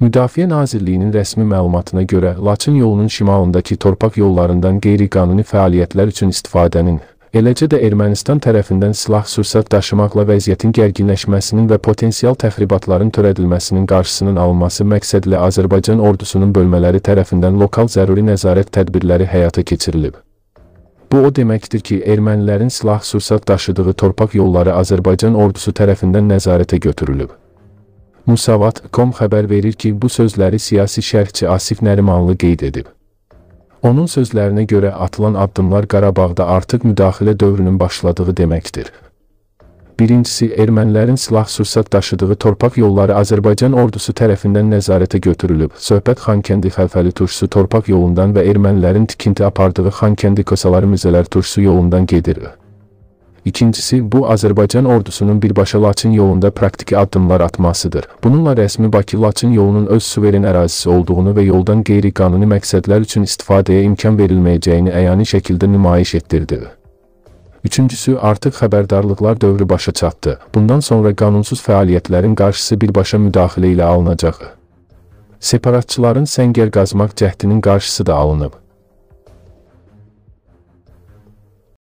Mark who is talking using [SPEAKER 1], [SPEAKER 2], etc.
[SPEAKER 1] Müdafiə Nazirliyinin rəsmi məlumatına görə Laçın yolunun şimalındakı torpaq yollarından qeyri-qanuni fəaliyyətlər üçün istifadənin, eləcə də Ermənistan tərəfindən silah-sursat daşımaqla vəziyyətin gərginləşməsinin və potensial təxribatların törədilməsinin qarşısının alınması məqsədlə Azərbaycan ordusunun bölmələri tərəfindən lokal zəruri nəzarət tədbirləri həyata keçirilib. Bu o deməkdir ki, ermənilərin silah-sursat daşıdığı torpaq yolları Azərbaycan ordusu tərəfindən nəzarətə götürülüb. Musavat.com xəbər verir ki, bu sözləri siyasi şərhçi Asif Nərimanlı qeyd edib. Onun sözlərinə görə atılan addımlar Qarabağda artıq müdaxilə dövrünün başladığı deməkdir. Birincisi, ermənilərin silah-sursat daşıdığı torpaq yolları Azərbaycan ordusu tərəfindən nəzarətə götürülüb. Söhbət Xankəndi Xəlfəli turşusu torpaq yolundan və ermənilərin tikinti apardığı Xankəndi Kosaları Müzələr turşusu yolundan gedir. İkincisi, bu Azərbaycan ordusunun birbaşa Laçın yolunda praktiki addımlar atmasıdır. Bununla rəsmi Bakı Laçın yolunun öz suveren ərazisi olduğunu və yoldan qeyri-qanuni məqsədlər üçün istifadəyə imkan verilməyəcəyini əyani şəkildə nümayiş etdirdi. Üçüncüsü, artıq xəbərdarlıqlar dövrü başa çatdı. Bundan sonra qanunsuz fəaliyyətlərin qarşısı birbaşa müdaxilə ilə alınacaq. Separatçıların səngər qazmaq cəhdinin qarşısı da alınıb.